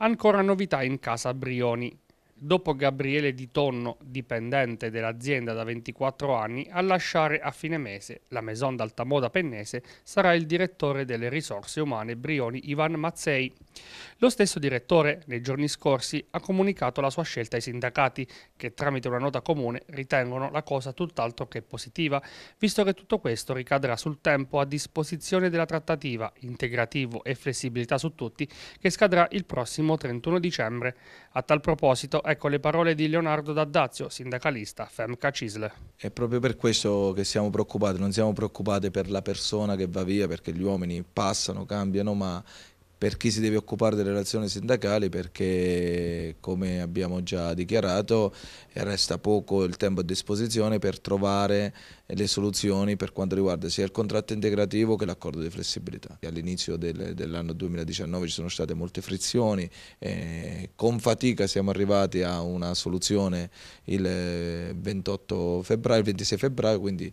ancora novità in casa Brioni dopo Gabriele Di Tonno, dipendente dell'azienda da 24 anni, a lasciare a fine mese la Maison d'Altamoda Pennese sarà il direttore delle risorse umane Brioni Ivan Mazzei. Lo stesso direttore, nei giorni scorsi, ha comunicato la sua scelta ai sindacati, che tramite una nota comune ritengono la cosa tutt'altro che positiva, visto che tutto questo ricadrà sul tempo a disposizione della trattativa, integrativo e flessibilità su tutti, che scadrà il prossimo 31 dicembre. A tal proposito, Ecco le parole di Leonardo Daddazio, sindacalista Femca Cisle. È proprio per questo che siamo preoccupati, non siamo preoccupati per la persona che va via perché gli uomini passano, cambiano, ma per chi si deve occupare delle relazioni sindacali perché come abbiamo già dichiarato resta poco il tempo a disposizione per trovare le soluzioni per quanto riguarda sia il contratto integrativo che l'accordo di flessibilità. All'inizio dell'anno 2019 ci sono state molte frizioni, eh, con fatica siamo arrivati a una soluzione il 28 febbraio, il 26 febbraio, quindi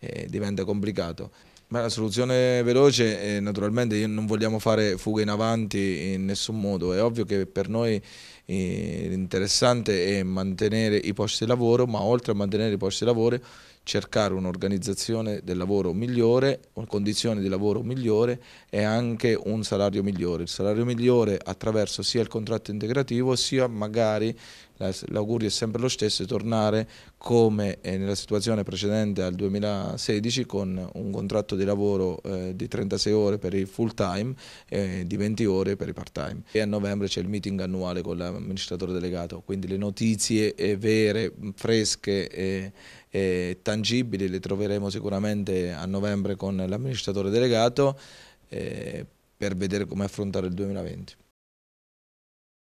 eh, diventa complicato. Ma la soluzione veloce, è, eh, naturalmente non vogliamo fare fuga in avanti in nessun modo, è ovvio che per noi eh, l'interessante è mantenere i posti di lavoro, ma oltre a mantenere i posti di lavoro cercare un'organizzazione del lavoro migliore, condizioni di lavoro migliore e anche un salario migliore. Il salario migliore attraverso sia il contratto integrativo sia magari l'augurio è sempre lo stesso, tornare come eh, nella situazione precedente al 2016 con un contratto di lavoro eh, di 36 ore per il full time e eh, di 20 ore per i part time. E a novembre c'è il meeting annuale con l'amministratore delegato, quindi le notizie vere, mm, fresche e, e tangibili le troveremo sicuramente a novembre con l'amministratore delegato eh, per vedere come affrontare il 2020.